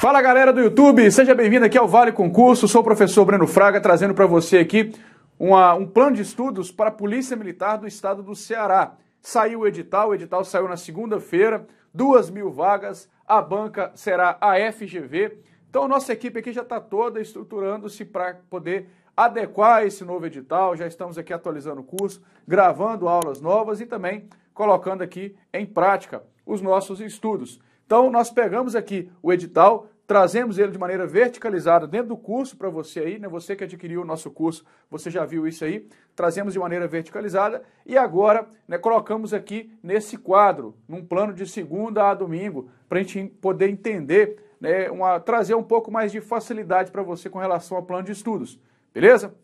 Fala galera do YouTube, seja bem-vindo aqui ao Vale Concurso. Sou o professor Breno Fraga trazendo para você aqui uma, um plano de estudos para a Polícia Militar do Estado do Ceará. Saiu o edital, o edital saiu na segunda-feira, duas mil vagas, a banca será a FGV. Então, nossa equipe aqui já está toda estruturando-se para poder adequar esse novo edital. Já estamos aqui atualizando o curso, gravando aulas novas e também colocando aqui em prática os nossos estudos. Então, nós pegamos aqui o edital, trazemos ele de maneira verticalizada dentro do curso para você aí, né? Você que adquiriu o nosso curso, você já viu isso aí. Trazemos de maneira verticalizada e agora né, colocamos aqui nesse quadro, num plano de segunda a domingo, para a gente poder entender, né, uma, trazer um pouco mais de facilidade para você com relação ao plano de estudos. Beleza?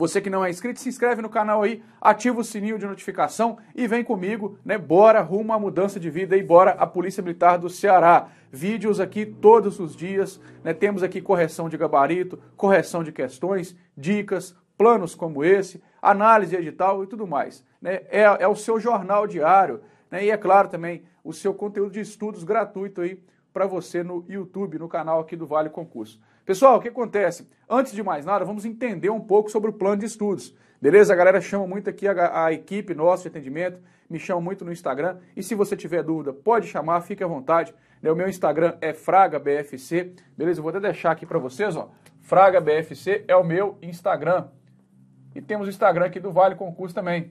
Você que não é inscrito, se inscreve no canal aí, ativa o sininho de notificação e vem comigo, né? Bora rumo à mudança de vida e bora a Polícia Militar do Ceará. Vídeos aqui todos os dias, né? Temos aqui correção de gabarito, correção de questões, dicas, planos como esse, análise edital e tudo mais. Né? É, é o seu jornal diário, né? E é claro também o seu conteúdo de estudos gratuito aí para você no YouTube, no canal aqui do Vale Concurso. Pessoal, o que acontece? Antes de mais nada, vamos entender um pouco sobre o plano de estudos. Beleza? A galera chama muito aqui a, a equipe nossa de atendimento, me chama muito no Instagram. E se você tiver dúvida, pode chamar, fique à vontade. Né? O meu Instagram é FragaBFC. Beleza? Eu vou até deixar aqui para vocês, ó. FragaBFC é o meu Instagram. E temos o Instagram aqui do Vale Concurso também.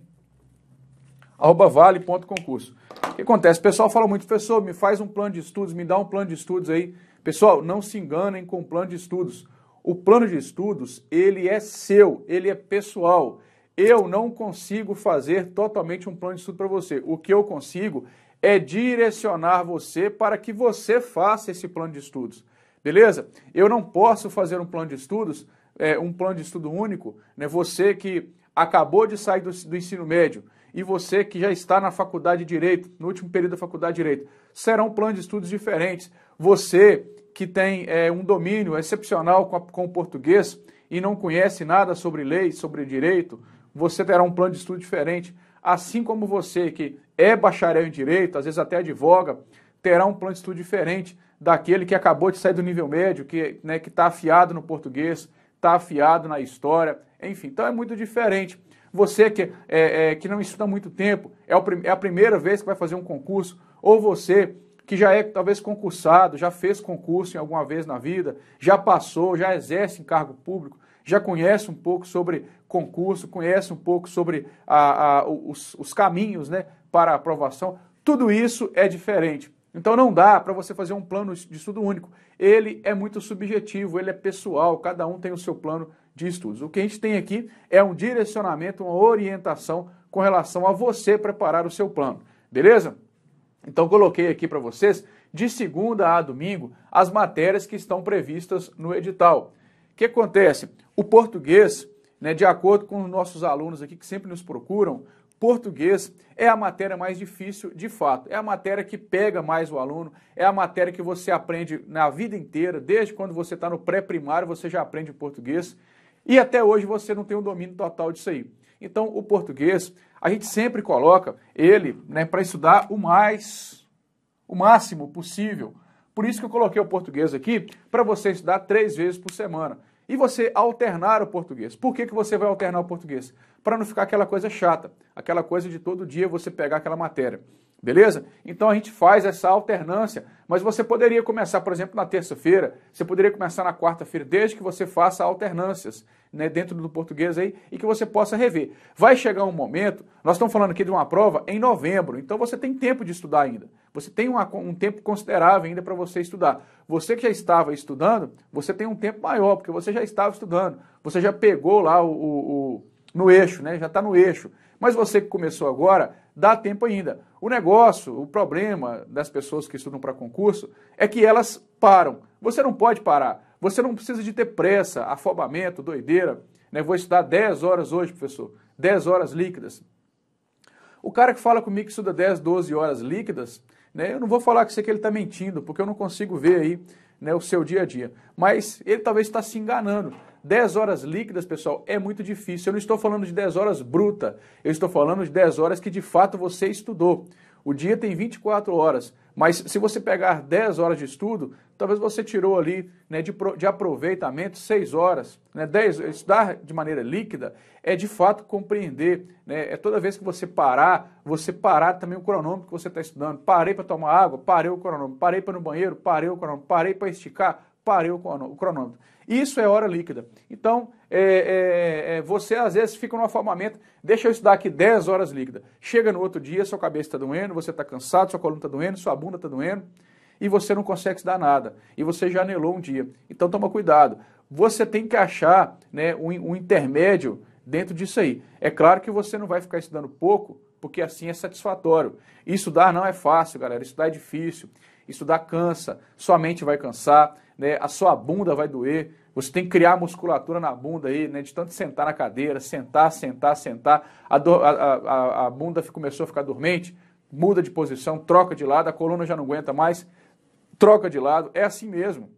Arroba vale.concurso. O que acontece? O pessoal fala muito, professor, me faz um plano de estudos, me dá um plano de estudos aí. Pessoal, não se enganem com o plano de estudos. O plano de estudos, ele é seu, ele é pessoal. Eu não consigo fazer totalmente um plano de estudo para você. O que eu consigo é direcionar você para que você faça esse plano de estudos. Beleza? Eu não posso fazer um plano de estudos, é, um plano de estudo único, né? Você que acabou de sair do, do ensino médio e você que já está na faculdade de Direito, no último período da faculdade de Direito, serão planos de estudos diferentes. Você que tem é, um domínio excepcional com, a, com o português e não conhece nada sobre lei, sobre direito, você terá um plano de estudo diferente. Assim como você que é bacharel em direito, às vezes até advoga, terá um plano de estudo diferente daquele que acabou de sair do nível médio, que né, está afiado no português, está afiado na história, enfim. Então é muito diferente. Você que, é, é, que não estuda muito tempo, é, o, é a primeira vez que vai fazer um concurso, ou você que já é talvez concursado, já fez concurso em alguma vez na vida, já passou, já exerce em cargo público, já conhece um pouco sobre concurso, conhece um pouco sobre a, a, os, os caminhos né, para a aprovação. Tudo isso é diferente. Então não dá para você fazer um plano de estudo único. Ele é muito subjetivo, ele é pessoal, cada um tem o seu plano de estudos. O que a gente tem aqui é um direcionamento, uma orientação com relação a você preparar o seu plano. Beleza? Então coloquei aqui para vocês, de segunda a domingo, as matérias que estão previstas no edital. O que acontece? O português, né, de acordo com os nossos alunos aqui que sempre nos procuram, português é a matéria mais difícil de fato. É a matéria que pega mais o aluno, é a matéria que você aprende na vida inteira, desde quando você está no pré-primário, você já aprende português. E até hoje você não tem um domínio total disso aí. Então, o português, a gente sempre coloca ele né, para estudar o mais, o máximo possível. Por isso que eu coloquei o português aqui, para você estudar três vezes por semana. E você alternar o português. Por que, que você vai alternar o português? Para não ficar aquela coisa chata, aquela coisa de todo dia você pegar aquela matéria. Beleza? Então a gente faz essa alternância, mas você poderia começar, por exemplo, na terça-feira, você poderia começar na quarta-feira, desde que você faça alternâncias né, dentro do português aí e que você possa rever. Vai chegar um momento, nós estamos falando aqui de uma prova em novembro, então você tem tempo de estudar ainda. Você tem uma, um tempo considerável ainda para você estudar. Você que já estava estudando, você tem um tempo maior, porque você já estava estudando, você já pegou lá o, o, o no eixo, né? já está no eixo. Mas você que começou agora, dá tempo ainda. O negócio, o problema das pessoas que estudam para concurso é que elas param. Você não pode parar. Você não precisa de ter pressa, afobamento, doideira. Né? Vou estudar 10 horas hoje, professor. 10 horas líquidas. O cara que fala comigo que estuda 10, 12 horas líquidas, né? eu não vou falar que você que ele está mentindo, porque eu não consigo ver aí né, o seu dia a dia. Mas ele talvez está se enganando. 10 horas líquidas, pessoal, é muito difícil. Eu não estou falando de 10 horas bruta, eu estou falando de 10 horas que de fato você estudou. O dia tem 24 horas, mas se você pegar 10 horas de estudo, talvez você tirou ali né, de, de aproveitamento 6 horas. Né, 10, estudar de maneira líquida é de fato compreender. Né, é toda vez que você parar, você parar também o cronômetro que você está estudando. Parei para tomar água, parei o cronômetro. Parei para ir no banheiro, parei o cronômetro. Parei para esticar, parei o cronômetro. Isso é hora líquida. Então, é, é, é você às vezes fica no afamamento, deixa eu estudar aqui 10 horas líquida. Chega no outro dia, sua cabeça está doendo, você está cansado, sua coluna está doendo, sua bunda está doendo, e você não consegue estudar nada. E você já anelou um dia. Então, toma cuidado. Você tem que achar né, um, um intermédio dentro disso aí. É claro que você não vai ficar estudando pouco, porque assim é satisfatório. E estudar não é fácil, galera. Estudar é difícil. Estudar cansa, sua mente vai cansar né, a sua bunda vai doer, você tem que criar musculatura na bunda aí, né, de tanto sentar na cadeira, sentar, sentar, sentar, a, do, a, a, a bunda começou a ficar dormente, muda de posição, troca de lado, a coluna já não aguenta mais, troca de lado, é assim mesmo.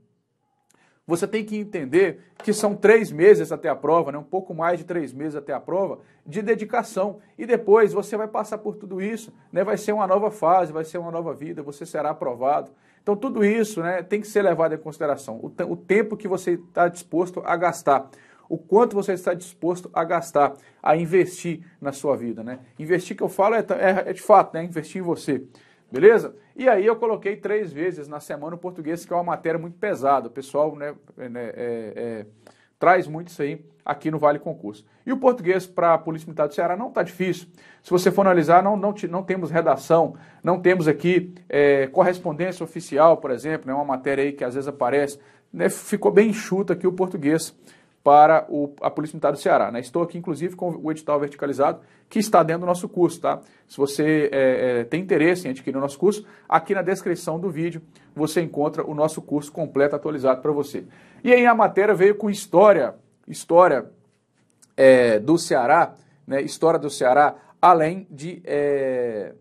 Você tem que entender que são três meses até a prova, né? um pouco mais de três meses até a prova, de dedicação. E depois você vai passar por tudo isso, né? vai ser uma nova fase, vai ser uma nova vida, você será aprovado. Então, tudo isso né, tem que ser levado em consideração. O, o tempo que você está disposto a gastar. O quanto você está disposto a gastar, a investir na sua vida. Né? Investir que eu falo é, é, é de fato, né? investir em você. Beleza? E aí eu coloquei três vezes na semana o português, que é uma matéria muito pesada. O pessoal né, né é, é traz muito isso aí aqui no Vale Concurso. E o português para a Polícia Militar do Ceará não está difícil. Se você for analisar, não, não, não temos redação, não temos aqui é, correspondência oficial, por exemplo, né, uma matéria aí que às vezes aparece. Né, ficou bem enxuta aqui o português para o, a Polícia Militar do Ceará. Né? Estou aqui, inclusive, com o edital verticalizado, que está dentro do nosso curso. Tá? Se você é, é, tem interesse em adquirir o nosso curso, aqui na descrição do vídeo você encontra o nosso curso completo atualizado para você. E aí a matéria veio com história, história é, do Ceará, né? história do Ceará, além de, é,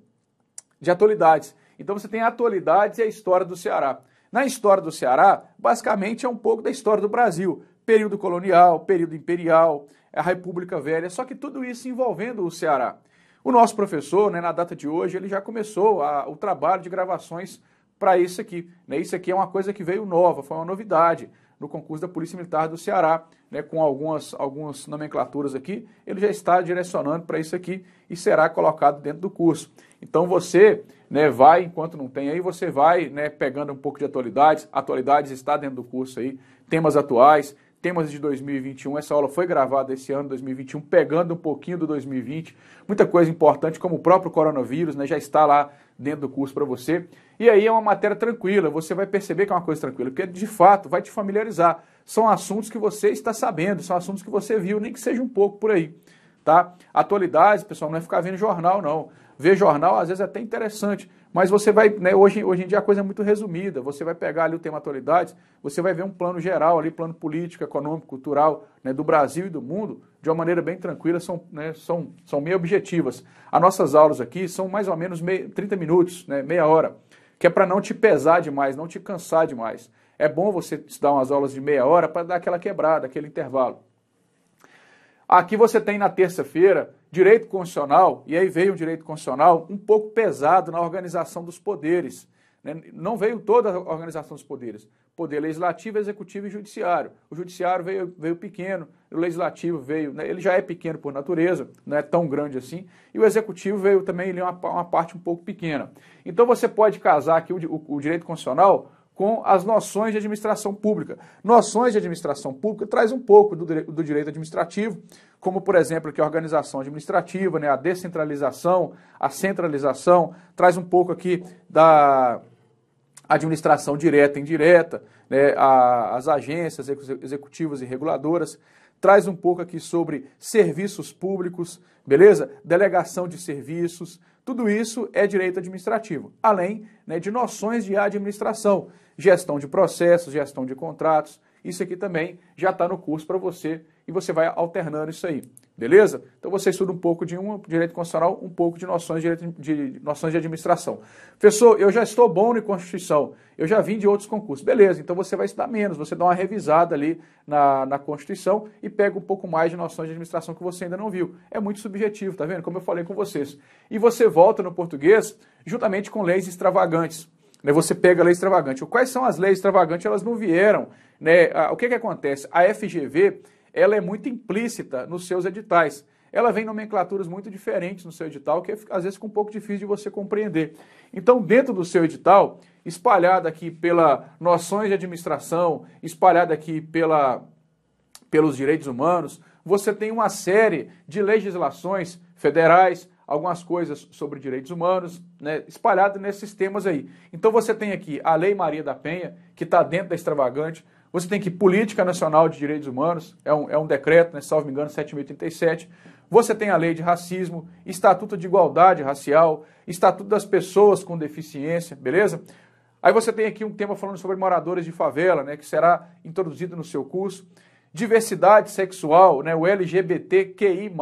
de atualidades. Então você tem atualidades e a história do Ceará. Na história do Ceará, basicamente é um pouco da história do Brasil período colonial, período imperial, a República Velha, só que tudo isso envolvendo o Ceará. O nosso professor, né, na data de hoje, ele já começou a, o trabalho de gravações para isso aqui. Né? Isso aqui é uma coisa que veio nova, foi uma novidade no concurso da Polícia Militar do Ceará, né, com algumas, algumas nomenclaturas aqui, ele já está direcionando para isso aqui e será colocado dentro do curso. Então você né, vai, enquanto não tem aí, você vai né, pegando um pouco de atualidades, atualidades está dentro do curso aí, temas atuais, temas de 2021. Essa aula foi gravada esse ano, 2021, pegando um pouquinho do 2020. Muita coisa importante, como o próprio coronavírus, né? Já está lá dentro do curso para você. E aí é uma matéria tranquila, você vai perceber que é uma coisa tranquila, porque de fato vai te familiarizar. São assuntos que você está sabendo, são assuntos que você viu, nem que seja um pouco por aí. Tá? Atualidades, pessoal, não é ficar vendo jornal, não. Ver jornal, às vezes, é até interessante, mas você vai, né, hoje, hoje em dia a coisa é muito resumida, você vai pegar ali o tema atualidades, você vai ver um plano geral ali, plano político, econômico, cultural, né, do Brasil e do mundo, de uma maneira bem tranquila, são, né, são, são meio objetivas. As nossas aulas aqui são mais ou menos meia, 30 minutos, né, meia hora, que é para não te pesar demais, não te cansar demais. É bom você dar umas aulas de meia hora para dar aquela quebrada, aquele intervalo. Aqui você tem na terça-feira direito constitucional, e aí veio um direito constitucional um pouco pesado na organização dos poderes. Né? Não veio toda a organização dos poderes. Poder legislativo, executivo e judiciário. O judiciário veio, veio pequeno, o legislativo veio, né? ele já é pequeno por natureza, não é tão grande assim, e o executivo veio também, ele é uma, uma parte um pouco pequena. Então você pode casar aqui o, o, o direito constitucional com as noções de administração pública. Noções de administração pública traz um pouco do, do direito administrativo, como, por exemplo, que a organização administrativa, né, a descentralização, a centralização, traz um pouco aqui da administração direta e indireta, né, a, as agências executivas e reguladoras, traz um pouco aqui sobre serviços públicos, beleza? Delegação de serviços, tudo isso é direito administrativo, além né, de noções de administração, gestão de processos, gestão de contratos. Isso aqui também já está no curso para você e você vai alternando isso aí, beleza? Então você estuda um pouco de um direito constitucional, um pouco de noções de, direito, de, noções de administração. Professor, eu já estou bom em Constituição, eu já vim de outros concursos. Beleza, então você vai estudar menos, você dá uma revisada ali na, na Constituição e pega um pouco mais de noções de administração que você ainda não viu. É muito subjetivo, tá vendo? Como eu falei com vocês. E você volta no português juntamente com leis extravagantes. Né? Você pega a lei extravagante. Quais são as leis extravagantes? Elas não vieram. Né? Ah, o que, que acontece? A FGV ela é muito implícita nos seus editais. Ela vem nomenclaturas muito diferentes no seu edital, que é às vezes fica um pouco difícil de você compreender. Então, dentro do seu edital, espalhada aqui pela noções de administração, espalhada aqui pela, pelos direitos humanos, você tem uma série de legislações federais, algumas coisas sobre direitos humanos, né, espalhado nesses temas aí. Então você tem aqui a Lei Maria da Penha, que está dentro da extravagante, você tem aqui Política Nacional de Direitos Humanos, é um, é um decreto, né, salvo me engano, 7.037. Você tem a lei de racismo, Estatuto de Igualdade Racial, Estatuto das Pessoas com Deficiência, beleza? Aí você tem aqui um tema falando sobre moradores de favela, né, que será introduzido no seu curso. Diversidade sexual, né, o LGBTQI+,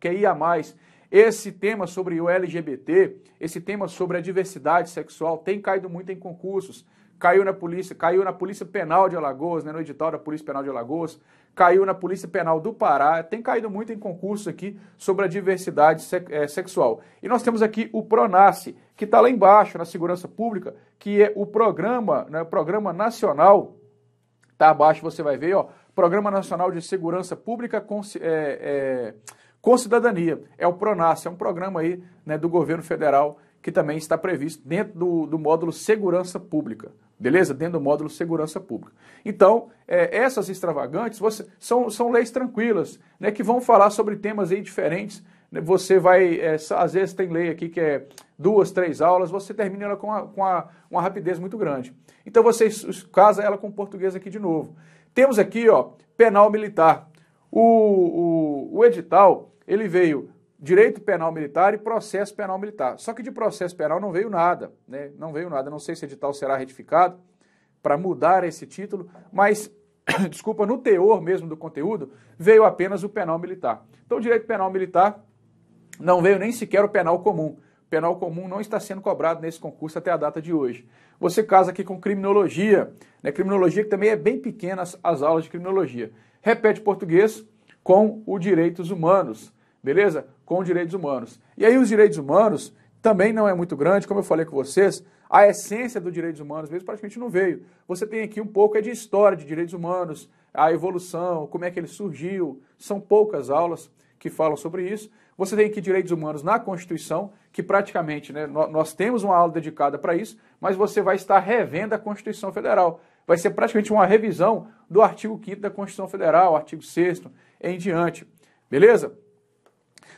QIA+, esse tema sobre o LGBT, esse tema sobre a diversidade sexual tem caído muito em concursos. Caiu na polícia, caiu na Polícia Penal de Alagoas, né, no edital da Polícia Penal de Alagoas, caiu na Polícia Penal do Pará, tem caído muito em concursos aqui sobre a diversidade eh, sexual. E nós temos aqui o Pronace, que está lá embaixo na Segurança Pública, que é o programa, né, Programa Nacional, tá abaixo você vai ver, ó, Programa Nacional de Segurança Pública, é, é, com cidadania. É o Pronas, é um programa aí né, do governo federal que também está previsto dentro do, do módulo segurança pública. Beleza? Dentro do módulo segurança pública. Então, é, essas extravagantes você, são, são leis tranquilas, né, que vão falar sobre temas aí diferentes. Né? Você vai, é, às vezes tem lei aqui que é duas, três aulas, você termina ela com, a, com a, uma rapidez muito grande. Então você casa ela com o português aqui de novo. Temos aqui, ó, penal militar. O, o, o edital ele veio direito penal militar e processo penal militar. Só que de processo penal não veio nada, né? Não veio nada. Não sei se o edital será retificado para mudar esse título, mas desculpa, no teor mesmo do conteúdo, veio apenas o penal militar. Então, direito penal militar não veio nem sequer o penal comum. O penal comum não está sendo cobrado nesse concurso até a data de hoje. Você casa aqui com criminologia, né? criminologia que também é bem pequena as aulas de criminologia. Repete português, com os direitos humanos, beleza? Com os direitos humanos. E aí os direitos humanos também não é muito grande, como eu falei com vocês, a essência dos direitos humanos mesmo praticamente não veio. Você tem aqui um pouco é de história de direitos humanos, a evolução, como é que ele surgiu, são poucas aulas que falam sobre isso. Você tem aqui direitos humanos na Constituição, que praticamente, né, nós temos uma aula dedicada para isso, mas você vai estar revendo a Constituição Federal. Vai ser praticamente uma revisão do artigo 5 da Constituição Federal, artigo 6 em diante. Beleza?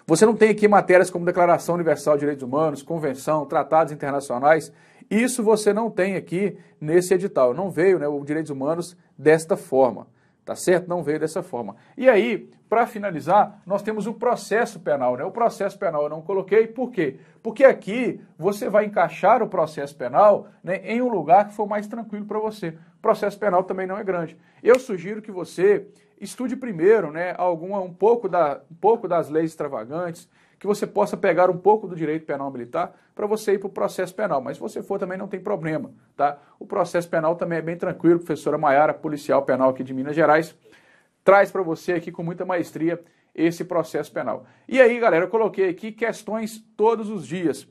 Você não tem aqui matérias como Declaração Universal de Direitos Humanos, Convenção, tratados internacionais. Isso você não tem aqui nesse edital. Não veio né, o Direitos Humanos desta forma. Tá certo? Não veio dessa forma. E aí, para finalizar, nós temos o processo penal, né? O processo penal eu não coloquei, por quê? Porque aqui você vai encaixar o processo penal né, em um lugar que for mais tranquilo para você processo penal também não é grande. Eu sugiro que você estude primeiro né, alguma, um, pouco da, um pouco das leis extravagantes, que você possa pegar um pouco do direito penal militar para você ir para o processo penal. Mas se você for também não tem problema. Tá? O processo penal também é bem tranquilo, professora Maiara, policial penal aqui de Minas Gerais, traz para você aqui com muita maestria esse processo penal. E aí, galera, eu coloquei aqui questões todos os dias.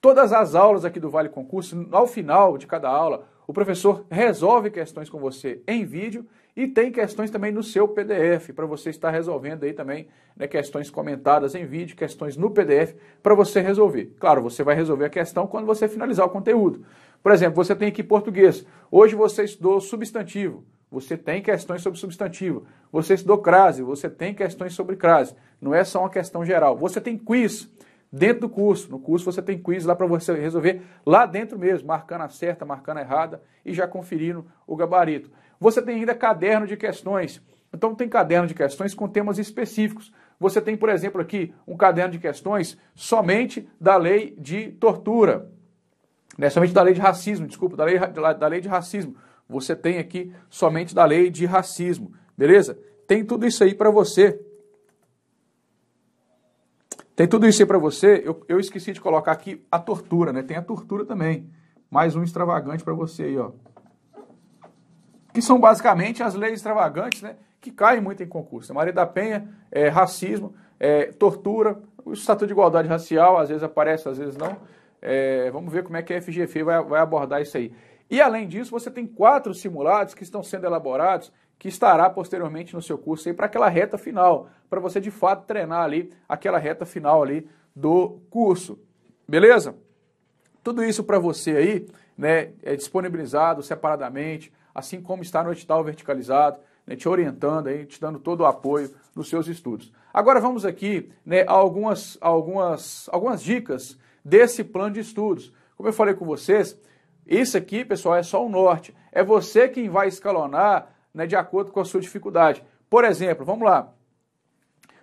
Todas as aulas aqui do Vale Concurso, ao final de cada aula, o professor resolve questões com você em vídeo e tem questões também no seu PDF, para você estar resolvendo aí também né, questões comentadas em vídeo, questões no PDF, para você resolver. Claro, você vai resolver a questão quando você finalizar o conteúdo. Por exemplo, você tem aqui português. Hoje você estudou substantivo. Você tem questões sobre substantivo. Você estudou crase. Você tem questões sobre crase. Não é só uma questão geral. Você tem quiz dentro do curso. No curso você tem quiz lá para você resolver lá dentro mesmo, marcando a certa, marcando a errada e já conferindo o gabarito. Você tem ainda caderno de questões. Então tem caderno de questões com temas específicos. Você tem, por exemplo, aqui um caderno de questões somente da lei de tortura, né? somente da lei de racismo, desculpa, da lei, da lei de racismo. Você tem aqui somente da lei de racismo, beleza? Tem tudo isso aí para você tem tudo isso aí para você. Eu, eu esqueci de colocar aqui a tortura, né? Tem a tortura também. Mais um extravagante para você aí, ó. Que são basicamente as leis extravagantes, né? Que caem muito em concurso. Maria da Penha, é, racismo, é, tortura, o Estatuto de Igualdade Racial, às vezes aparece, às vezes não. É, vamos ver como é que a FGF vai, vai abordar isso aí. E além disso, você tem quatro simulados que estão sendo elaborados que estará posteriormente no seu curso aí para aquela reta final, para você de fato treinar ali aquela reta final ali do curso. Beleza? Tudo isso para você aí, né, é disponibilizado separadamente, assim como está no edital verticalizado, né, te orientando aí, te dando todo o apoio nos seus estudos. Agora vamos aqui, né, algumas algumas algumas dicas desse plano de estudos. Como eu falei com vocês, isso aqui, pessoal, é só o norte. É você quem vai escalonar né, de acordo com a sua dificuldade. Por exemplo, vamos lá.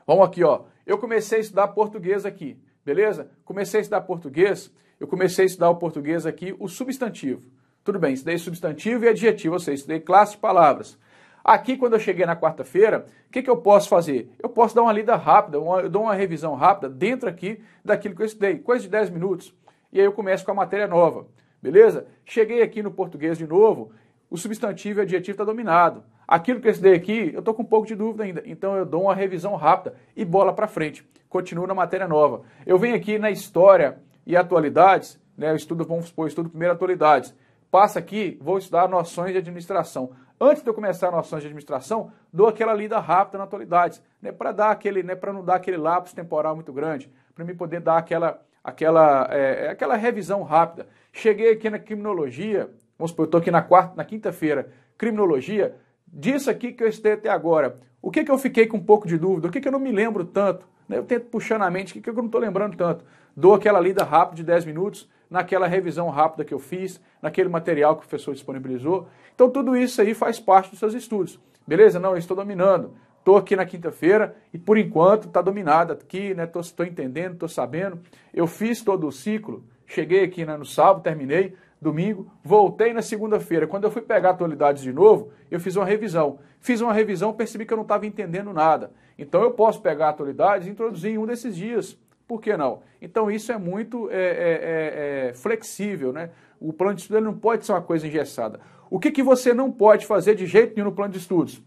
Vamos aqui, ó. Eu comecei a estudar português aqui, beleza? Comecei a estudar português, eu comecei a estudar o português aqui, o substantivo. Tudo bem, estudei substantivo e adjetivo, ou seja, estudei classe de palavras. Aqui, quando eu cheguei na quarta-feira, o que, que eu posso fazer? Eu posso dar uma lida rápida, uma, eu dou uma revisão rápida dentro aqui daquilo que eu estudei, coisa de 10 minutos. E aí eu começo com a matéria nova, beleza? Cheguei aqui no português de novo, o substantivo e o adjetivo está dominado. Aquilo que eu estudei aqui, eu estou com um pouco de dúvida ainda, então eu dou uma revisão rápida e bola para frente. Continuo na matéria nova. Eu venho aqui na história e atualidades, né, eu estudo, vamos supor, estudo primeiro atualidades. Passa aqui, vou estudar noções de administração. Antes de eu começar noções de administração, dou aquela lida rápida na atualidades, né, para dar aquele, né, para não dar aquele lapso temporal muito grande, para me poder dar aquela aquela é, é, aquela revisão rápida. Cheguei aqui na criminologia, Vamos supor, eu estou aqui na quarta, na quinta-feira, criminologia, disso aqui que eu estudei até agora. O que, que eu fiquei com um pouco de dúvida? O que, que eu não me lembro tanto? Né, eu tento puxar na mente, o que, que eu não estou lembrando tanto? Dou aquela lida rápida de 10 minutos, naquela revisão rápida que eu fiz, naquele material que o professor disponibilizou. Então, tudo isso aí faz parte dos seus estudos. Beleza? Não, eu estou dominando. Estou aqui na quinta-feira e, por enquanto, está dominado aqui, né? Estou entendendo, estou sabendo. Eu fiz todo o ciclo, cheguei aqui né, no sábado, terminei, domingo, voltei na segunda-feira. Quando eu fui pegar atualidades de novo, eu fiz uma revisão. Fiz uma revisão, percebi que eu não estava entendendo nada. Então eu posso pegar atualidades e introduzir em um desses dias. Por que não? Então isso é muito é, é, é, é flexível, né? O plano de estudo não pode ser uma coisa engessada. O que, que você não pode fazer de jeito nenhum no plano de estudos?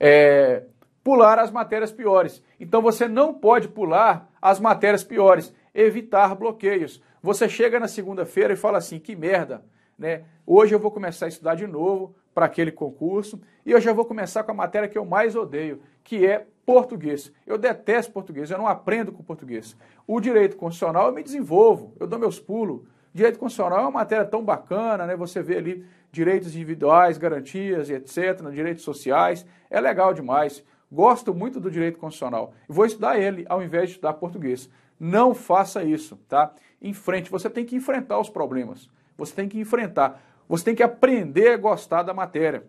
É, pular as matérias piores. Então você não pode pular as matérias piores, evitar bloqueios. Você chega na segunda-feira e fala assim: que merda, né? Hoje eu vou começar a estudar de novo para aquele concurso e eu já vou começar com a matéria que eu mais odeio, que é português. Eu detesto português, eu não aprendo com português. O direito constitucional eu me desenvolvo, eu dou meus pulos. Direito constitucional é uma matéria tão bacana, né? Você vê ali direitos individuais, garantias e etc, direitos sociais, é legal demais. Gosto muito do direito constitucional. Vou estudar ele ao invés de estudar português. Não faça isso, tá? em frente. Você tem que enfrentar os problemas. Você tem que enfrentar. Você tem que aprender a gostar da matéria.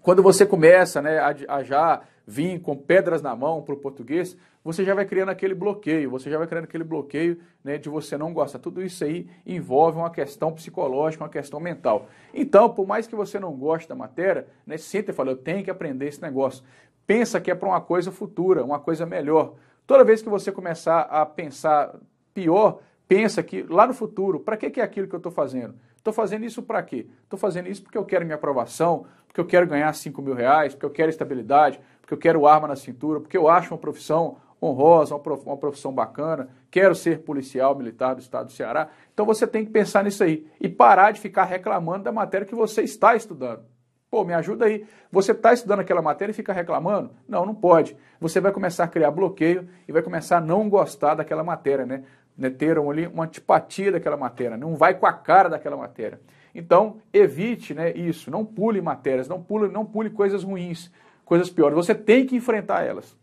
Quando você começa né, a, a já vir com pedras na mão para o português, você já vai criando aquele bloqueio, você já vai criando aquele bloqueio né, de você não gostar. Tudo isso aí envolve uma questão psicológica, uma questão mental. Então, por mais que você não goste da matéria, né, senta e fala, eu tenho que aprender esse negócio. Pensa que é para uma coisa futura, uma coisa melhor. Toda vez que você começar a pensar pior, pensa que lá no futuro, para que, que é aquilo que eu estou fazendo? Estou fazendo isso para quê? Estou fazendo isso porque eu quero minha aprovação, porque eu quero ganhar 5 mil reais, porque eu quero estabilidade, porque eu quero arma na cintura, porque eu acho uma profissão honrosa, uma profissão bacana, quero ser policial militar do estado do Ceará. Então você tem que pensar nisso aí e parar de ficar reclamando da matéria que você está estudando. Pô, me ajuda aí. Você está estudando aquela matéria e fica reclamando? Não, não pode. Você vai começar a criar bloqueio e vai começar a não gostar daquela matéria, né? né, teram ali uma antipatia daquela matéria, não né, vai com a cara daquela matéria. Então, evite né, isso, não pule matérias, não pule, não pule coisas ruins, coisas piores. Você tem que enfrentar elas.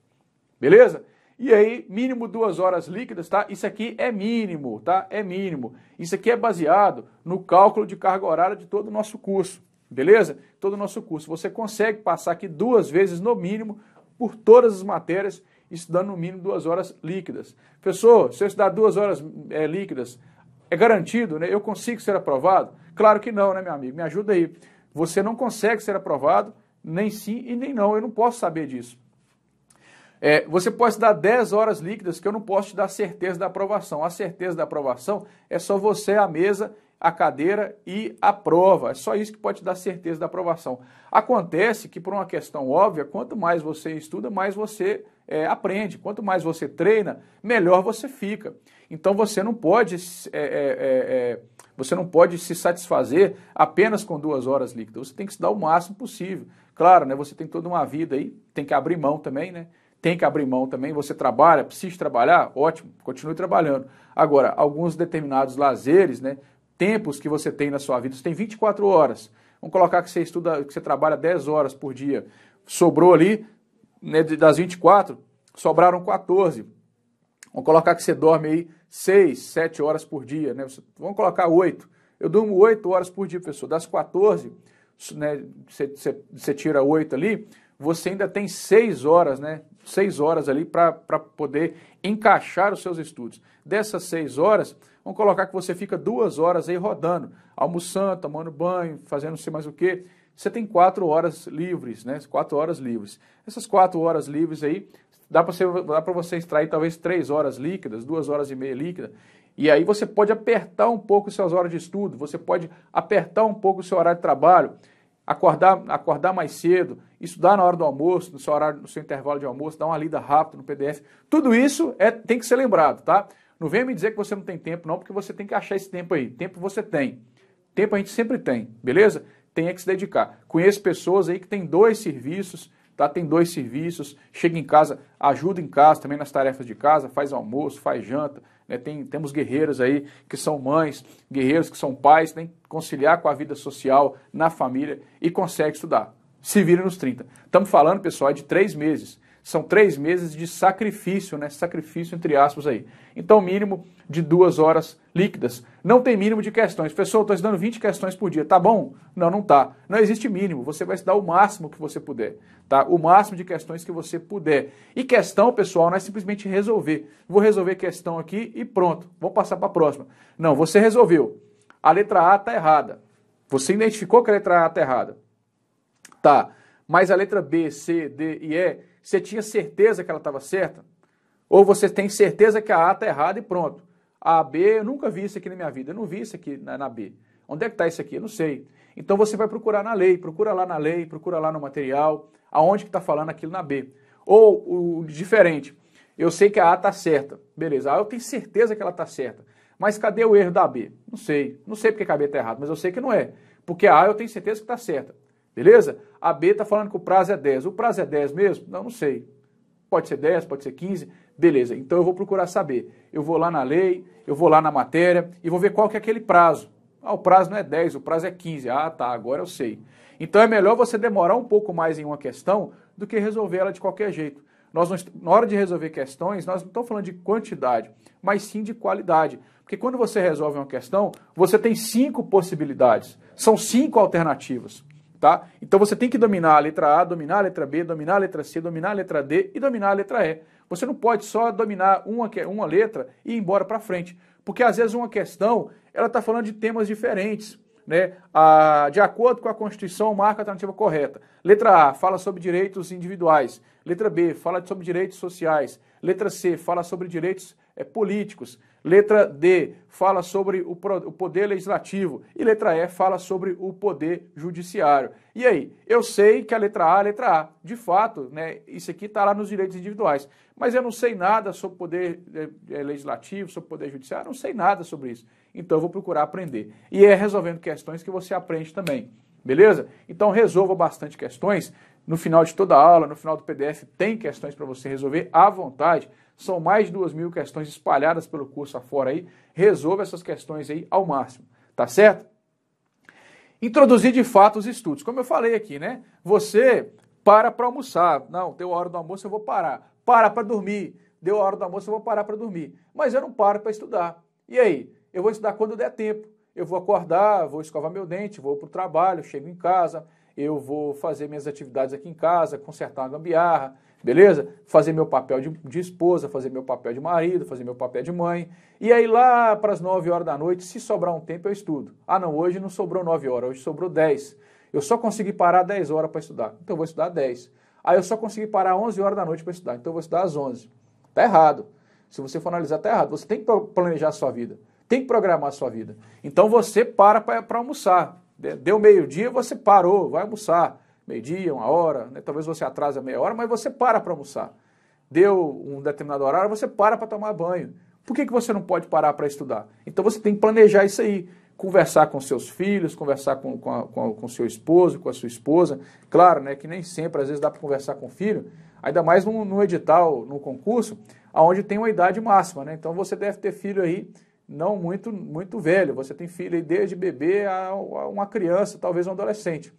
Beleza? E aí, mínimo duas horas líquidas, tá? Isso aqui é mínimo, tá? É mínimo. Isso aqui é baseado no cálculo de carga horária de todo o nosso curso, beleza? Todo o nosso curso. Você consegue passar aqui duas vezes, no mínimo, por todas as matérias estudando no mínimo duas horas líquidas. Professor, se eu estudar duas horas é, líquidas, é garantido, né? Eu consigo ser aprovado? Claro que não, né, meu amigo? Me ajuda aí. Você não consegue ser aprovado, nem sim e nem não. Eu não posso saber disso. É, você pode dar 10 horas líquidas, que eu não posso te dar certeza da aprovação. A certeza da aprovação é só você, a mesa, a cadeira e a prova. É só isso que pode te dar certeza da aprovação. Acontece que, por uma questão óbvia, quanto mais você estuda, mais você é, aprende. Quanto mais você treina, melhor você fica. Então você não pode é é, é, é, você não pode se satisfazer apenas com duas horas líquidas. Você tem que se dar o máximo possível. Claro, né? Você tem toda uma vida aí, tem que abrir mão também, né? Tem que abrir mão também. Você trabalha, precisa trabalhar, ótimo, continue trabalhando. Agora, alguns determinados lazeres, né? Tempos que você tem na sua vida, você tem 24 horas. Vamos colocar que você estuda, que você trabalha 10 horas por dia. Sobrou ali né, das 24, sobraram 14. Vamos colocar que você dorme aí 6, 7 horas por dia, né? Vamos colocar 8. Eu durmo 8 horas por dia, pessoal. Das 14, né, você, você, você tira 8 ali, você ainda tem 6 horas, né? 6 horas ali para poder encaixar os seus estudos. Dessas 6 horas, vamos colocar que você fica 2 horas aí rodando, almoçando, tomando banho, fazendo não sei mais o quê você tem quatro horas livres, né? Quatro horas livres. Essas quatro horas livres aí, dá para você, dá você extrair talvez três horas líquidas, duas horas e meia líquida. E aí você pode apertar um pouco suas horas de estudo, você pode apertar um pouco o seu horário de trabalho, acordar, acordar mais cedo, estudar na hora do almoço, no seu horário, no seu intervalo de almoço, dar uma lida rápida no PDF. Tudo isso é, tem que ser lembrado, tá? Não vem me dizer que você não tem tempo, não, porque você tem que achar esse tempo aí. Tempo você tem. Tempo a gente sempre tem, beleza? tem é que se dedicar. Conheço pessoas aí que tem dois serviços, tá? Tem dois serviços, chega em casa, ajuda em casa também nas tarefas de casa, faz almoço, faz janta, né? Tem, temos guerreiros aí que são mães, guerreiros que são pais, tem que conciliar com a vida social, na família e consegue estudar. Se vira nos 30. Estamos falando, pessoal, é de três meses são três meses de sacrifício, né? Sacrifício entre aspas aí. Então, mínimo de duas horas líquidas. Não tem mínimo de questões. Pessoal, estou estudando 20 questões por dia. Tá bom? Não, não tá. Não existe mínimo. Você vai estudar o máximo que você puder, tá? O máximo de questões que você puder. E questão, pessoal, não é simplesmente resolver. Vou resolver questão aqui e pronto. Vamos passar para a próxima. Não, você resolveu. A letra A está errada. Você identificou que a letra A está errada. Tá. Mas a letra B, C, D e E você tinha certeza que ela estava certa? Ou você tem certeza que a A está errada e pronto. A B, eu nunca vi isso aqui na minha vida, eu não vi isso aqui na, na B. Onde é que está isso aqui? Eu não sei. Então você vai procurar na lei, procura lá na lei, procura lá no material, aonde que está falando aquilo na B. Ou o diferente, eu sei que a A está certa, beleza, a eu tenho certeza que ela está certa, mas cadê o erro da B? Não sei, não sei porque a B está errada, mas eu sei que não é, porque a A eu tenho certeza que está certa. Beleza? A B está falando que o prazo é 10. O prazo é 10 mesmo? Não, não sei. Pode ser 10, pode ser 15. Beleza, então eu vou procurar saber. Eu vou lá na lei, eu vou lá na matéria e vou ver qual que é aquele prazo. Ah, o prazo não é 10, o prazo é 15. Ah, tá, agora eu sei. Então é melhor você demorar um pouco mais em uma questão do que resolver ela de qualquer jeito. Nós não, na hora de resolver questões, nós não estamos falando de quantidade, mas sim de qualidade. Porque quando você resolve uma questão, você tem cinco possibilidades. São cinco alternativas tá? Então você tem que dominar a letra A, dominar a letra B, dominar a letra C, dominar a letra D e dominar a letra E. Você não pode só dominar uma, é uma letra e ir embora para frente, porque às vezes uma questão ela está falando de temas diferentes. Né? A, de acordo com a Constituição, marca a alternativa correta. Letra A fala sobre direitos individuais. Letra B fala sobre direitos sociais. Letra C fala sobre direitos é, políticos. Letra D fala sobre o poder legislativo e letra E fala sobre o poder judiciário. E aí, eu sei que a letra A, é a letra A, de fato, né, isso aqui está lá nos direitos individuais, mas eu não sei nada sobre o poder é, legislativo, sobre o poder judiciário, não sei nada sobre isso. Então eu vou procurar aprender. E é resolvendo questões que você aprende também. Beleza? Então resolva bastante questões. No final de toda a aula, no final do PDF, tem questões para você resolver à vontade. São mais de duas mil questões espalhadas pelo curso afora aí. Resolva essas questões aí ao máximo, tá certo? Introduzir de fato os estudos. Como eu falei aqui, né? Você para para almoçar. Não, deu a hora do almoço, eu vou parar. Para para dormir. Deu a hora do almoço, eu vou parar para dormir. Mas eu não paro para estudar. E aí? Eu vou estudar quando der tempo. Eu vou acordar, vou escovar meu dente, vou para o trabalho, chego em casa, eu vou fazer minhas atividades aqui em casa, consertar uma gambiarra, beleza? Fazer meu papel de, de, esposa, fazer meu papel de marido, fazer meu papel de mãe. E aí lá para as 9 horas da noite, se sobrar um tempo, eu estudo. Ah, não, hoje não sobrou 9 horas, hoje sobrou 10. Eu só consegui parar 10 horas para estudar, então eu vou estudar 10. Aí ah, eu só consegui parar 11 horas da noite para estudar, então eu vou estudar às 11. Tá errado. Se você for analisar, tá errado. Você tem que planejar a sua vida, tem que programar a sua vida. Então você para para almoçar. Deu meio-dia, você parou, vai almoçar meio-dia, uma hora, né? talvez você atrase a meia hora, mas você para para almoçar. Deu um determinado horário, você para para tomar banho. Por que, que você não pode parar para estudar? Então você tem que planejar isso aí. Conversar com seus filhos, conversar com, com, a, com, a, com seu esposo, com a sua esposa. Claro, né, que nem sempre, às vezes, dá para conversar com o filho, ainda mais no no edital, no concurso, aonde tem uma idade máxima. Né? Então você deve ter filho aí não muito, muito velho. Você tem filho aí desde bebê a, a uma criança, talvez um adolescente.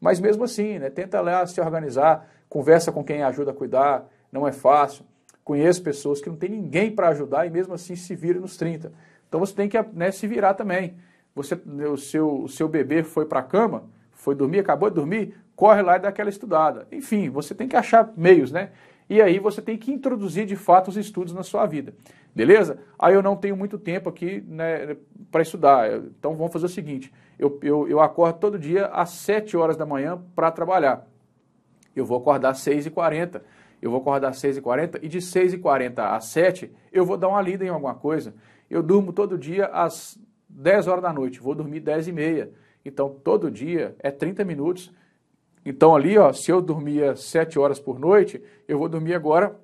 Mas mesmo assim, né, tenta lá se organizar, conversa com quem ajuda a cuidar, não é fácil. Conheço pessoas que não tem ninguém para ajudar e mesmo assim se vira nos 30. Então você tem que né, se virar também. Você, né, o, seu, o seu bebê foi para a cama, foi dormir, acabou de dormir, corre lá e dá aquela estudada. Enfim, você tem que achar meios, né? E aí você tem que introduzir de fato os estudos na sua vida. Beleza? Aí eu não tenho muito tempo aqui né, para estudar. Então vamos fazer o seguinte: eu, eu, eu acordo todo dia às 7 horas da manhã para trabalhar. Eu vou acordar às 6h40. Eu vou acordar às 6h40 e de 6h40 às 7 eu vou dar uma lida em alguma coisa. Eu durmo todo dia às 10 horas da noite, vou dormir 10 h 30 Então todo dia é 30 minutos. Então ali, ó, se eu dormia 7 horas por noite, eu vou dormir agora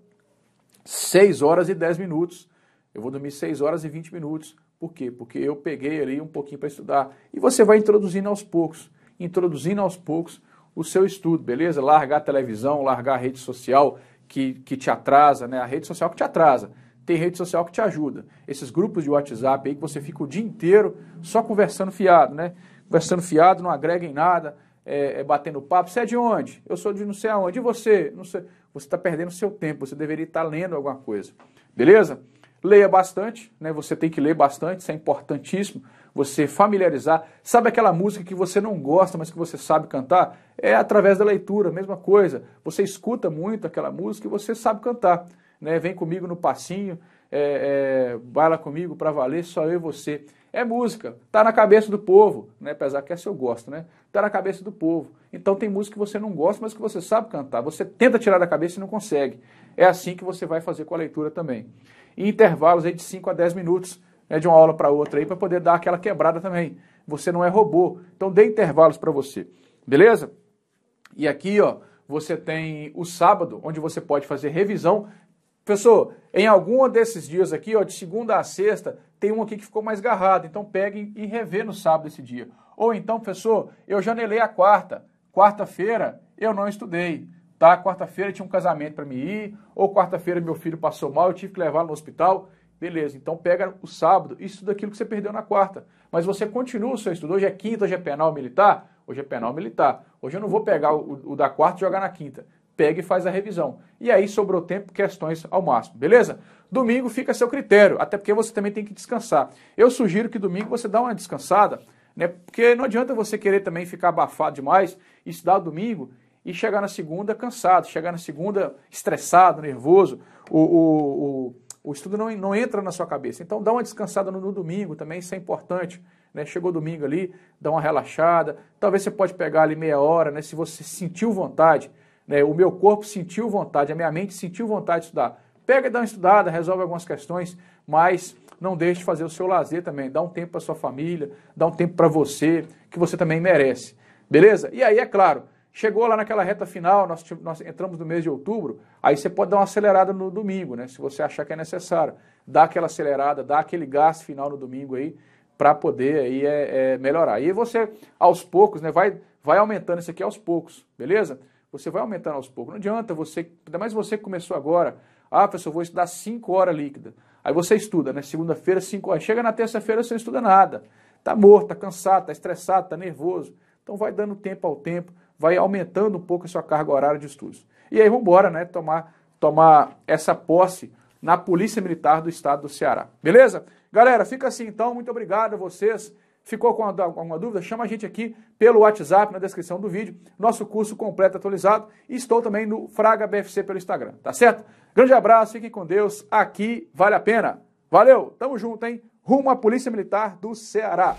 6 horas e 10 minutos. Eu vou dormir 6 horas e 20 minutos. Por quê? Porque eu peguei ali um pouquinho para estudar. E você vai introduzindo aos poucos, introduzindo aos poucos o seu estudo, beleza? Largar a televisão, largar a rede social que, que te atrasa, né? A rede social que te atrasa. Tem rede social que te ajuda. Esses grupos de WhatsApp aí que você fica o dia inteiro só conversando fiado, né? Conversando fiado, não agrega em nada, é, é batendo papo. Você é de onde? Eu sou de não sei aonde. E você? Não sei. Você está perdendo seu tempo, você deveria estar tá lendo alguma coisa. Beleza? Leia bastante, né? Você tem que ler bastante, isso é importantíssimo. Você familiarizar. Sabe aquela música que você não gosta, mas que você sabe cantar? É através da leitura, mesma coisa. Você escuta muito aquela música e você sabe cantar. Né? Vem comigo no passinho, é, é, baila comigo para valer, só eu e você. É música, tá na cabeça do povo, né? Apesar que essa eu gosto, né? Tá na cabeça do povo. Então tem música que você não gosta, mas que você sabe cantar. Você tenta tirar da cabeça e não consegue. É assim que você vai fazer com a leitura também. E intervalos aí de 5 a 10 minutos, né, de uma aula para outra aí, para poder dar aquela quebrada também. Você não é robô. Então dê intervalos para você. Beleza? E aqui, ó, você tem o sábado, onde você pode fazer revisão Pessoal, em algum desses dias aqui, ó, de segunda a sexta, tem um aqui que ficou mais garrado, então pegue e revê no sábado esse dia. Ou então, professor, eu janelei a quarta, quarta-feira eu não estudei, tá? Quarta-feira tinha um casamento para me ir, ou quarta-feira meu filho passou mal, eu tive que levá-lo no hospital. Beleza, então pega o sábado e estuda aquilo que você perdeu na quarta. Mas você continua o seu estudo. Hoje é quinta, hoje é penal militar? Hoje é penal militar. Hoje eu não vou pegar o, o da quarta e jogar na quinta pega e faz a revisão. E aí sobrou tempo, questões ao máximo, beleza? Domingo fica a seu critério, até porque você também tem que descansar. Eu sugiro que domingo você dá uma descansada, né? Porque não adianta você querer também ficar abafado demais, estudar domingo e chegar na segunda cansado, chegar na segunda estressado, nervoso. O, o, o, o estudo não, não entra na sua cabeça. Então dá uma descansada no, no domingo também, isso é importante. Né? Chegou domingo ali, dá uma relaxada. Talvez você pode pegar ali meia hora, né? Se você sentiu vontade né? o meu corpo sentiu vontade, a minha mente sentiu vontade de estudar. Pega e dá uma estudada, resolve algumas questões, mas não deixe de fazer o seu lazer também. Dá um tempo para sua família, dá um tempo para você, que você também merece. Beleza? E aí, é claro, chegou lá naquela reta final, nós, nós entramos no mês de outubro, aí você pode dar uma acelerada no domingo, né? Se você achar que é necessário. Dá aquela acelerada, dá aquele gasto final no domingo aí, para poder aí é, é melhorar. E você, aos poucos, né, vai, vai aumentando isso aqui aos poucos, beleza? Você vai aumentando aos poucos. Não adianta você, ainda mais você que começou agora. Ah, professor, vou estudar 5 horas líquida. Aí você estuda, né? Segunda-feira, 5 horas. Chega na terça-feira, você não estuda nada. Tá morto, tá cansado, tá estressado, tá nervoso. Então vai dando tempo ao tempo, vai aumentando um pouco a sua carga horária de estudos. E aí vamos embora, né? Tomar, tomar essa posse na Polícia Militar do Estado do Ceará. Beleza? Galera, fica assim então. Muito obrigado a vocês Ficou com alguma dúvida? Chama a gente aqui pelo WhatsApp na descrição do vídeo. Nosso curso completo atualizado. E estou também no Fraga BFC pelo Instagram, tá certo? Grande abraço, fiquem com Deus. Aqui vale a pena. Valeu, tamo junto, hein? Rumo à Polícia Militar do Ceará.